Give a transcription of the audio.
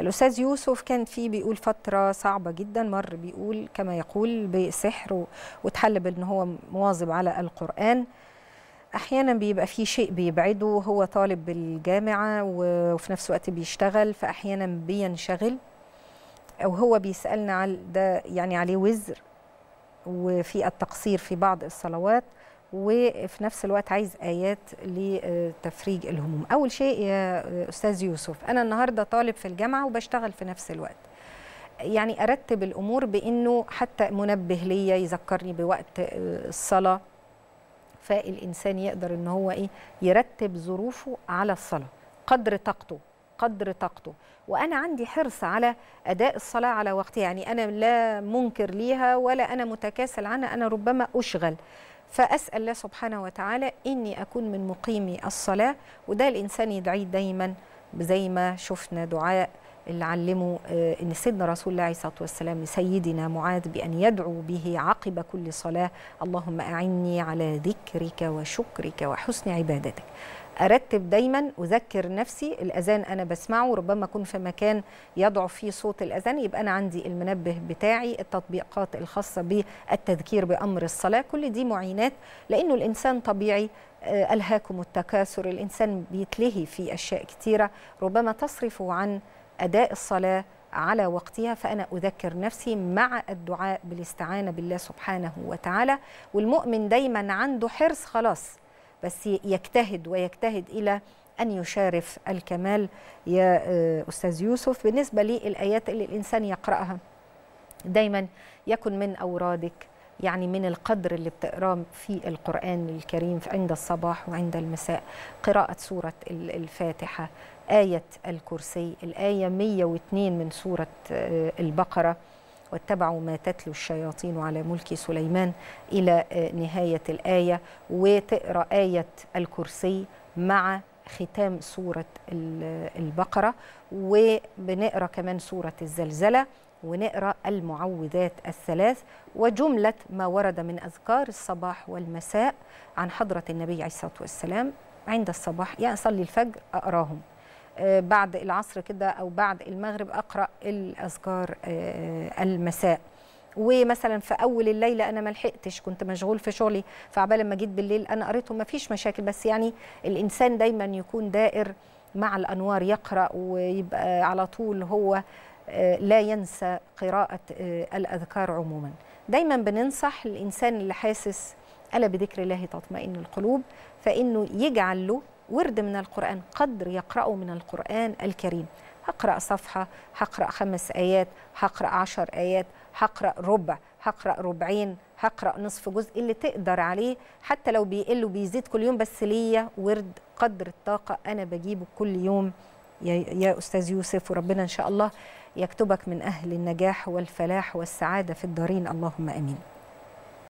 الاستاذ يوسف كان في بيقول فتره صعبه جدا مر بيقول كما يقول بسحر واتحل بان هو مواظب على القران احيانا بيبقى في شيء بيبعده هو طالب بالجامعه وفي نفس الوقت بيشتغل فاحيانا بينشغل او هو بيسالنا على ده يعني عليه وزر وفي التقصير في بعض الصلوات وفي نفس الوقت عايز ايات لتفريج الهموم اول شيء يا استاذ يوسف انا النهارده طالب في الجامعه وبشتغل في نفس الوقت يعني ارتب الامور بانه حتى منبه ليا يذكرني بوقت آه، الصلاه فالانسان يقدر ان هو ايه يرتب ظروفه على الصلاه قدر طاقته قدر طاقته وانا عندي حرص على اداء الصلاه على وقتها يعني انا لا منكر ليها ولا انا متكاسل عنها انا ربما اشغل فأسأل الله سبحانه وتعالى إني أكون من مقيمي الصلاة وده الإنسان يدعيه دايما زي ما شفنا دعاء اللي علموا آه، ان سيدنا رسول الله عليه الصلاه والسلام لسيدنا معاذ بان يدعو به عقب كل صلاه اللهم اعني على ذكرك وشكرك وحسن عبادتك ارتب دايما اذكر نفسي الاذان انا بسمعه ربما اكون في مكان يضعف فيه صوت الاذان يبقى انا عندي المنبه بتاعي التطبيقات الخاصه بالتذكير بامر الصلاه كل دي معينات لانه الانسان طبيعي آه، الهاكم التكاثر الانسان بيتلهي في اشياء كثيره ربما تصرفه عن أداء الصلاة على وقتها فأنا أذكر نفسي مع الدعاء بالاستعانة بالله سبحانه وتعالى والمؤمن دايما عنده حرص خلاص بس يجتهد ويجتهد إلى أن يشارف الكمال يا آه، أستاذ يوسف بالنسبة للآيات اللي الإنسان يقرأها دايما يكن من أورادك يعني من القدر اللي بتقراه في القرآن الكريم عند الصباح وعند المساء قراءة سورة الفاتحة آية الكرسي الآية 102 من سورة آه، البقرة واتبعوا ما تتلو الشياطين على ملك سليمان إلى آه، نهاية الآية وتقرأ آية الكرسي مع ختام سورة البقرة وبنقرأ كمان سورة الزلزلة ونقرأ المعوذات الثلاث وجملة ما ورد من أذكار الصباح والمساء عن حضرة النبي عليه الصلاة والسلام عند الصباح يعني أصلي الفجر أقراهم آه، بعد العصر كده أو بعد المغرب أقرأ الأذكار آه، المساء ومثلا في اول الليله انا ما لحقتش كنت مشغول في شغلي فعبال لما جيت بالليل انا قريتهم ما فيش مشاكل بس يعني الانسان دايما يكون دائر مع الانوار يقرا ويبقى على طول هو آه، لا ينسى قراءة آه، الأذكار عموما دايما بننصح الإنسان اللي حاسس ألا بذكر الله تطمئن القلوب فإنه يجعل له ورد من القرآن قدر يقرأه من القرآن الكريم هقرأ صفحة هقرأ خمس آيات هقرأ عشر آيات هقرأ ربع هقرأ ربعين هقرأ نصف جزء اللي تقدر عليه حتى لو بيقل وبيزيد كل يوم بس ليا ورد قدر الطاقة أنا بجيبه كل يوم يا أستاذ يوسف وربنا إن شاء الله يكتبك من أهل النجاح والفلاح والسعادة في الدارين اللهم أمين